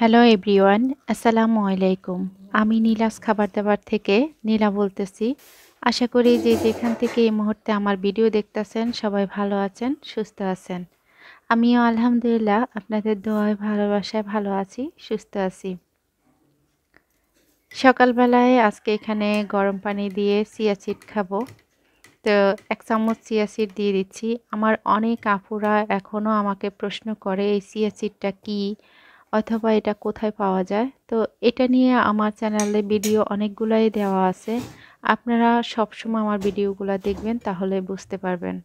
Hello everyone আসসালামু আলাইকুম আমি নীলাস খাবার দাবার থেকে নীলা বলতেছি আশা করি যে যেখান থেকে এই মুহূর্তে আমার ভিডিও দেখতেছেন সবাই ভালো আছেন সুস্থ আছেন আমিও আলহামদুলিল্লাহ আপনাদের দোয়ায় ভালোবাসায় ভালো আছি সুস্থ আছি সকালবেলায় আজকে এখানে গরম পানি দিয়ে সিয়াচিট খাবো তো এক চামচ সিয়াচিট দিয়ে দিচ্ছি আমার অনেক আপুরা এখনও আমাকে প্রশ্ন করে এই সিয়াচিটটা কী অথবা এটা কোথায় পাওয়া যায় তো এটা নিয়ে আমার চ্যানেলে ভিডিও অনেকগুলাই দেওয়া আছে আপনারা সবসময় আমার ভিডিওগুলো দেখবেন তাহলে বুঝতে পারবেন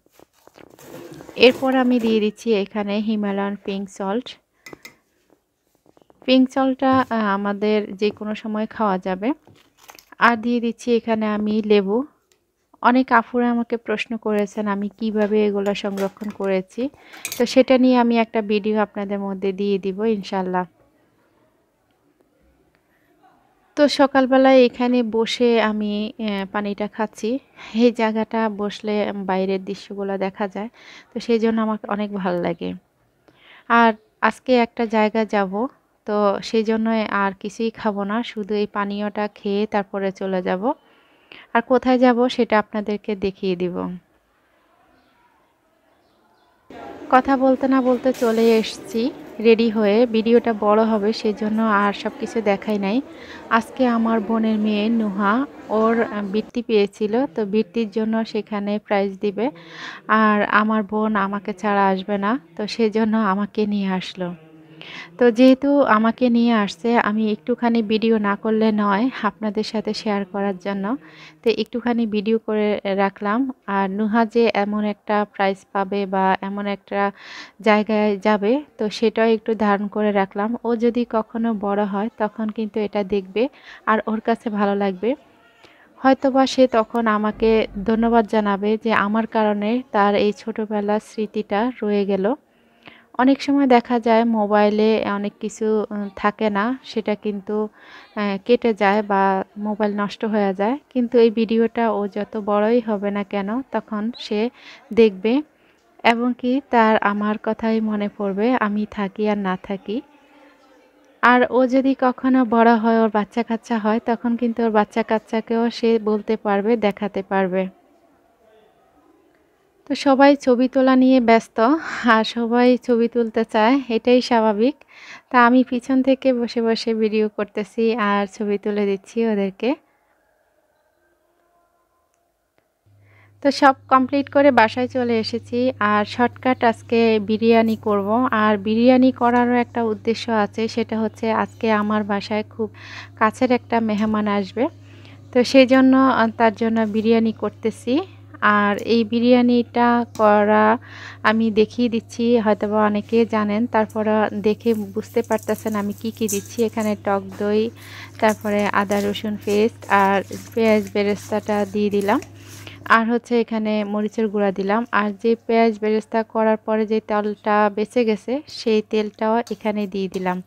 এরপর আমি দিয়ে দিচ্ছি এখানে হিমালয়ান পিঙ্ক সল্ট পিঙ্ক সল্টটা আমাদের যে কোনো সময় খাওয়া যাবে আর দিয়ে দিচ্ছি এখানে আমি লেবু অনেক আফুরা আমাকে প্রশ্ন করেছেন আমি কিভাবে এগুলো সংরক্ষণ করেছি তো সেটা নিয়ে আমি একটা ভিডিও আপনাদের মধ্যে দিয়ে দিব ইনশাল্লাহ তো সকালবেলায় এখানে বসে আমি পানিটা খাচ্ছি এই জায়গাটা বসলে বাইরের দৃশ্যগুলো দেখা যায় তো সেই জন্য আমার অনেক ভালো লাগে আর আজকে একটা জায়গা যাব তো সেই জন্য আর কিছুই খাবো না শুধু এই পানীয়টা খেয়ে তারপরে চলে যাব আর কোথায় যাব সেটা আপনাদেরকে দেখিয়ে দিব কথা বলতে না বলতে চলে এসছি রেডি হয়ে ভিডিওটা বড় হবে সেজন্য আর সব কিছু দেখাই নাই আজকে আমার বোনের মেয়ে নুহা ওর বৃত্তি পেয়েছিল তো বৃত্তির জন্য সেখানে প্রাইজ দিবে আর আমার বোন আমাকে ছাড়া আসবে না তো সেজন্য আমাকে নিয়ে আসলো তো যেহেতু আমাকে নিয়ে আসছে আমি একটুখানি ভিডিও না করলে নয় আপনাদের সাথে শেয়ার করার জন্য তো একটুখানি ভিডিও করে রাখলাম আর নুহা যে এমন একটা প্রাইজ পাবে বা এমন একটা জায়গায় যাবে তো সেটাও একটু ধারণ করে রাখলাম ও যদি কখনো বড় হয় তখন কিন্তু এটা দেখবে আর ওর কাছে ভালো লাগবে হয়তোবা সে তখন আমাকে ধন্যবাদ জানাবে যে আমার কারণে তার এই ছোটোবেলার স্মৃতিটা রয়ে গেল অনেক সময় দেখা যায় মোবাইলে অনেক কিছু থাকে না সেটা কিন্তু কেটে যায় বা মোবাইল নষ্ট হয়ে যায় কিন্তু এই ভিডিওটা ও যত বড়ই হবে না কেন তখন সে দেখবে এবং কি তার আমার কথাই মনে পড়বে আমি থাকি আর না থাকি আর ও যদি কখনো বড় হয় ওর বাচ্চা কাচ্চা হয় তখন কিন্তু ওর বাচ্চা কাচ্চাকেও সে বলতে পারবে দেখাতে পারবে তো সবাই ছবি তোলা নিয়ে ব্যস্ত আর সবাই ছবি তুলতে চায় এটাই স্বাভাবিক তা আমি পিছন থেকে বসে বসে ভিডিও করতেছি আর ছবি তুলে দিচ্ছি ওদেরকে তো সব কমপ্লিট করে বাসায় চলে এসেছি আর শর্টকাট আজকে বিরিয়ানি করব আর বিরিয়ানি করারও একটা উদ্দেশ্য আছে সেটা হচ্ছে আজকে আমার বাসায় খুব কাছের একটা মেহমান আসবে তো সেই জন্য তার জন্য বিরিয়ানি করতেছি আর এই বিরিয়ানিটা করা আমি দেখিয়ে দিচ্ছি হয়তো বা অনেকে জানেন তারপরে দেখে বুঝতে পারতেছেন আমি কি কি দিচ্ছি এখানে টক দই তারপরে আদা রসুন পেস্ট আর পেঁয়াজ বেরেস্তাটা দিয়ে দিলাম আর হচ্ছে এখানে মরিচের গুঁড়া দিলাম আর যে পেঁয়াজ বেরেস্তা করার পরে যে তেলটা বেঁচে গেছে সেই তেলটাও এখানে দিয়ে দিলাম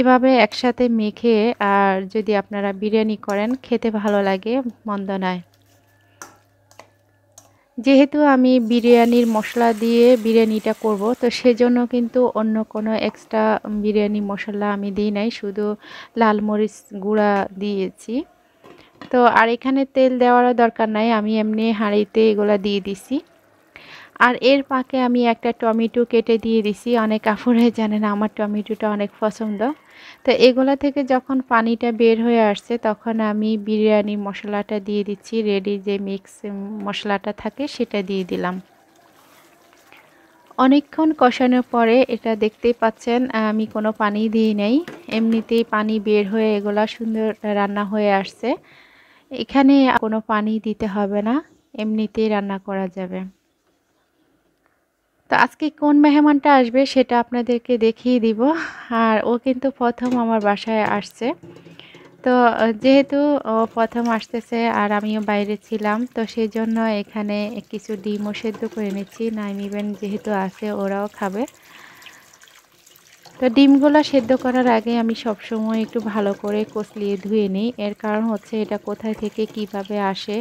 এভাবে একসাথে মেখে আর যদি আপনারা বিরিয়ানি করেন খেতে ভালো লাগে মন্দ নয় যেহেতু আমি বিরিয়ানির মশলা দিয়ে বিরিয়ানিটা করব তো সেজন্য কিন্তু অন্য কোনো এক্সট্রা বিরিয়ানি মশলা আমি দিই নাই শুধু লাল মরিচ গুঁড়া দিয়েছি তো আর এখানে তেল দেওয়ারও দরকার নাই আমি এমনি হাঁড়িতে এগুলা দিয়ে দিছি আর এর পাকে আমি একটা টমেটো কেটে দিয়ে দিছি অনেক জানে জানেন আমার টমেটোটা অনেক পছন্দ তো এগুলা থেকে যখন পানিটা বের হয়ে আসছে তখন আমি বিরিয়ানি মশলাটা দিয়ে দিচ্ছি রেডি যে মিক্স মশলাটা থাকে সেটা দিয়ে দিলাম অনেকক্ষণ কষানোর পরে এটা দেখতেই পাচ্ছেন আমি কোনো পানি দিই নাই এমনিতেই পানি বের হয়ে এগুলা সুন্দর রান্না হয়ে আসছে এখানে কোনো পানি দিতে হবে না এমনিতেই রান্না করা যাবে তো আজকে কোন মেহমানটা আসবে সেটা আপনাদেরকে দেখিয়ে দিব আর ও কিন্তু প্রথম আমার বাসায় আসছে তো যেহেতু ও প্রথম আসতেছে আর আমিও বাইরে ছিলাম তো সেই জন্য এখানে কিছু ডিমও সেদ্ধ করে নিচ্ছি নাইম ইভেন যেহেতু আছে ওরাও খাবে তো ডিমগুলো সেদ্ধ করার আগে আমি সবসময় একটু ভালো করে কসলিয়ে ধুয়ে নিই এর কারণ হচ্ছে এটা কোথায় থেকে কিভাবে আসে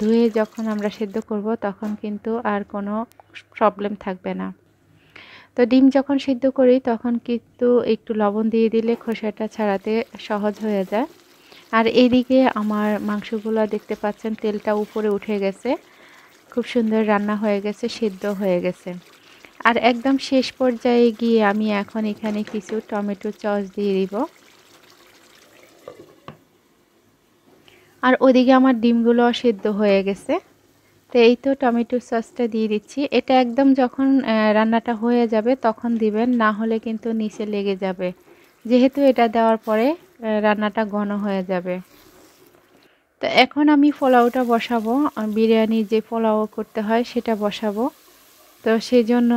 ধুয়ে যখন আমরা সেদ্ধ করব তখন কিন্তু আর কোনো প্রবলেম থাকবে না তো ডিম যখন সিদ্ধ করি তখন কিন্তু একটু লবণ দিয়ে দিলে খোসাটা ছাড়াতে সহজ হয়ে যায় আর এদিকে আমার মাংসগুলো দেখতে পাচ্ছেন তেলটা উপরে উঠে গেছে খুব সুন্দর রান্না হয়ে গেছে সিদ্ধ হয়ে গেছে আর একদম শেষ পর্যায়ে গিয়ে আমি এখন এখানে কিছু টমেটো চস দিয়ে দিব আর ওদিকে আমার ডিমগুলো সেদ্ধ হয়ে গেছে তো এই তো টমেটো সসটা দিয়ে দিচ্ছি এটা একদম যখন রান্নাটা হয়ে যাবে তখন দিবেন না হলে কিন্তু নিচে লেগে যাবে যেহেতু এটা দেওয়ার পরে রান্নাটা ঘন হয়ে যাবে তো এখন আমি পোলাওটা বসাবো বিরিয়ানি যে পোলাও করতে হয় সেটা বসাবো তো সেই জন্য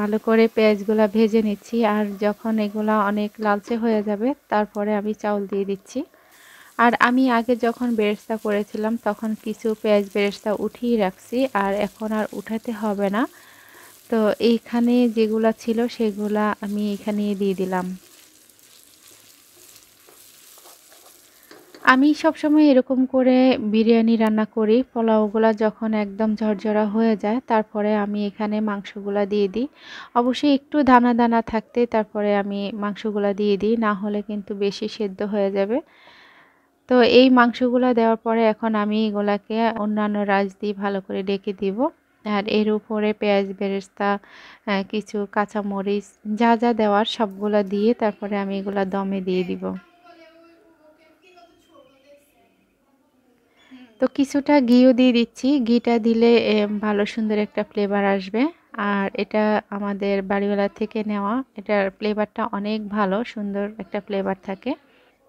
ভালো করে পেঁয়াজগুলো ভেজে নিচ্ছি আর যখন এগুলা অনেক লালচে হয়ে যাবে তারপরে আমি চাউল দিয়ে দিচ্ছি আর আমি আগে যখন বেরেস্তা করেছিলাম তখন কিছু পেঁয়াজ বেরেস্তা উঠিয়ে রাখছি আর এখন আর উঠাতে হবে না তো এইখানে যেগুলা ছিল সেগুলা আমি এখানে দিয়ে দিলাম আমি সবসময় এরকম করে বিরিয়ানি রান্না করি পোলাওগুলা যখন একদম ঝরঝরা হয়ে যায় তারপরে আমি এখানে মাংসগুলা দিয়ে দিই অবশ্যই একটু দানা দানা থাকতে তারপরে আমি মাংসগুলো দিয়ে দিই না হলে কিন্তু বেশি সেদ্ধ হয়ে যাবে তো এই মাংসগুলো দেওয়ার পরে এখন আমি এগুলাকে অন্যান্য রাজ দিয়ে ভালো করে ডেকে দিব আর এর উপরে পেঁয়াজ বেরেস্তা কিছু কাঁচামরিচ যা যা দেওয়ার সবগুলো দিয়ে তারপরে আমি এগুলো দমে দিয়ে দিব তো কিছুটা ঘিও দিয়ে দিচ্ছি ঘিটা দিলে ভালো সুন্দর একটা ফ্লেভার আসবে আর এটা আমাদের বাড়িওয়ালা থেকে নেওয়া এটার ফ্লেভারটা অনেক ভালো সুন্দর একটা ফ্লেভার থাকে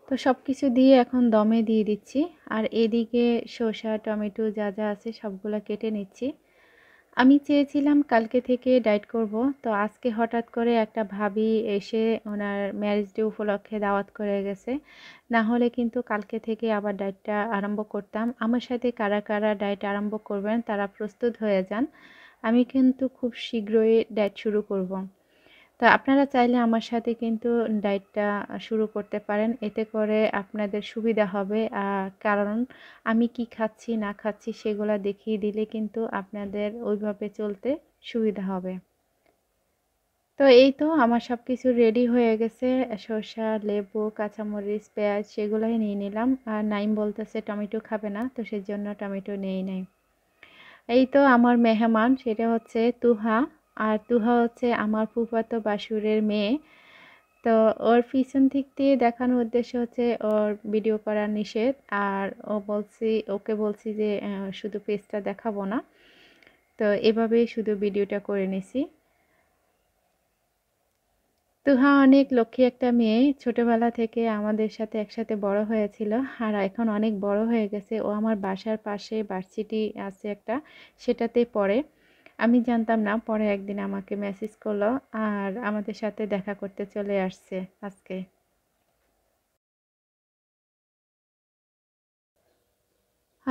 তো সব কিছু দিয়ে এখন দমে দিয়ে দিচ্ছি আর এদিকে শসা টমেটো যা যা আছে সবগুলো কেটে নিচ্ছি আমি চেয়েছিলাম কালকে থেকে ডায়েট করব তো আজকে হঠাৎ করে একটা ভাবি এসে ওনার ম্যারেজ ডে উপলক্ষে দাওয়াত করে গেছে না হলে কিন্তু কালকে থেকে আবার ডায়েটটা আরম্ভ করতাম আমার সাথে কারা কারা ডায়েট আরম্ভ করবেন তারা প্রস্তুত হয়ে যান আমি কিন্তু খুব শীঘ্রই ডায়েট শুরু করব। তো আপনারা চাইলে আমার সাথে কিন্তু ডায়েটটা শুরু করতে পারেন এতে করে আপনাদের সুবিধা হবে কারণ আমি কি খাচ্ছি না খাচ্ছি সেগুলো দেখিয়ে দিলে কিন্তু আপনাদের ওইভাবে চলতে সুবিধা হবে তো এই তো আমার সব কিছু রেডি হয়ে গেছে শসা লেবু কাঁচামরিচ পেঁয়াজ সেগুলোই নিয়ে নিলাম আর নাইম বলতেছে টমেটো খাবে না তো সেজন্য টমেটো নেই নাই এই তো আমার মেহমান সেটা হচ্ছে তুহা আর তুহা হচ্ছে আমার ফুফাত বাসুরের মেয়ে তো ওর পিছন দিক দিয়ে দেখানোর উদ্দেশ্য হচ্ছে ওর ভিডিও করার নিষেধ আর ও বলছি ওকে বলছি যে শুধু পেজটা দেখাবো না তো এভাবে শুধু ভিডিওটা করে নিছি তুহা অনেক লক্ষ্মী একটা মেয়ে ছোটবেলা থেকে আমাদের সাথে একসাথে বড় হয়েছিল আর এখন অনেক বড় হয়ে গেছে ও আমার বাসার পাশে বার্সিটি আছে একটা সেটাতে পড়ে আমি জানতাম না পরে একদিন আমাকে মেসেজ করলো আর আমাদের সাথে দেখা করতে চলে আসছে আজকে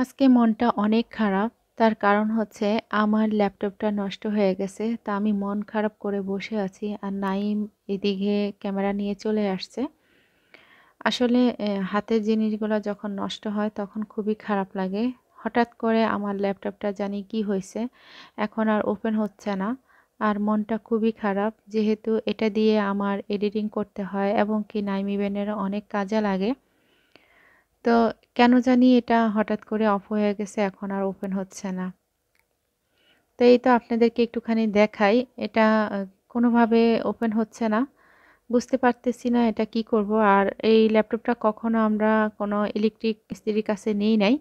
আজকে মনটা অনেক খারাপ তার কারণ হচ্ছে আমার ল্যাপটপটা নষ্ট হয়ে গেছে তা আমি মন খারাপ করে বসে আছি আর নাইম এদিকে ক্যামেরা নিয়ে চলে আসছে আসলে হাতের জিনিসগুলো যখন নষ্ট হয় তখন খুবই খারাপ লাগে হঠাৎ করে আমার ল্যাপটপটা জানি কি হয়েছে এখন আর ওপেন হচ্ছে না আর মনটা খুবই খারাপ যেহেতু এটা দিয়ে আমার এডিটিং করতে হয় এবং কি নাইম ইভেনের অনেক কাজে লাগে তো কেন জানি এটা হঠাৎ করে অফ হয়ে গেছে এখন আর ওপেন হচ্ছে না তো এই তো আপনাদেরকে একটুখানি দেখাই এটা কোনোভাবে ওপেন হচ্ছে না বুঝতে পারতেছি না এটা কি করব আর এই ল্যাপটপটা কখনো আমরা কোনো ইলেকট্রিক স্ত্রীর কাছে নেই নাই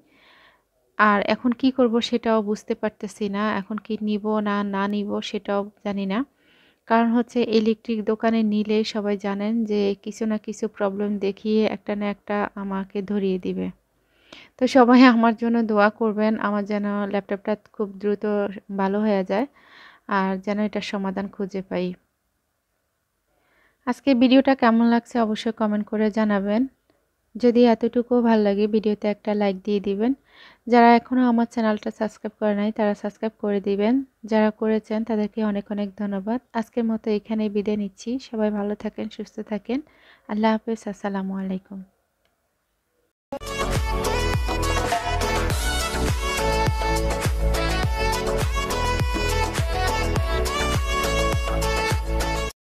আর এখন কি করব সেটাও বুঝতে পারতেছি না এখন কি নিব না না নিব সেটাও জানি না কারণ হচ্ছে ইলেকট্রিক দোকানে নিলে সবাই জানেন যে কিছু না কিছু প্রবলেম দেখিয়ে একটা না একটা আমাকে ধরিয়ে দিবে তো সবাই আমার জন্য দোয়া করবেন আমার যেন ল্যাপটপটা খুব দ্রুত ভালো হয়ে যায় আর যেন এটার সমাধান খুঁজে পাই আজকে ভিডিওটা কেমন লাগছে অবশ্যই কমেন্ট করে জানাবেন যদি এতটুকুও ভাল লাগে ভিডিওতে একটা লাইক দিয়ে দিবেন যারা এখনও আমার চ্যানেলটা সাবস্ক্রাইব করে নাই তারা সাবস্ক্রাইব করে দিবেন যারা করেছেন তাদেরকে অনেক অনেক ধন্যবাদ আজকের মতো এখানেই বিদায় নিচ্ছি সবাই ভালো থাকেন সুস্থ থাকেন আল্লাহ হাফেজ আসসালামু আলাইকুম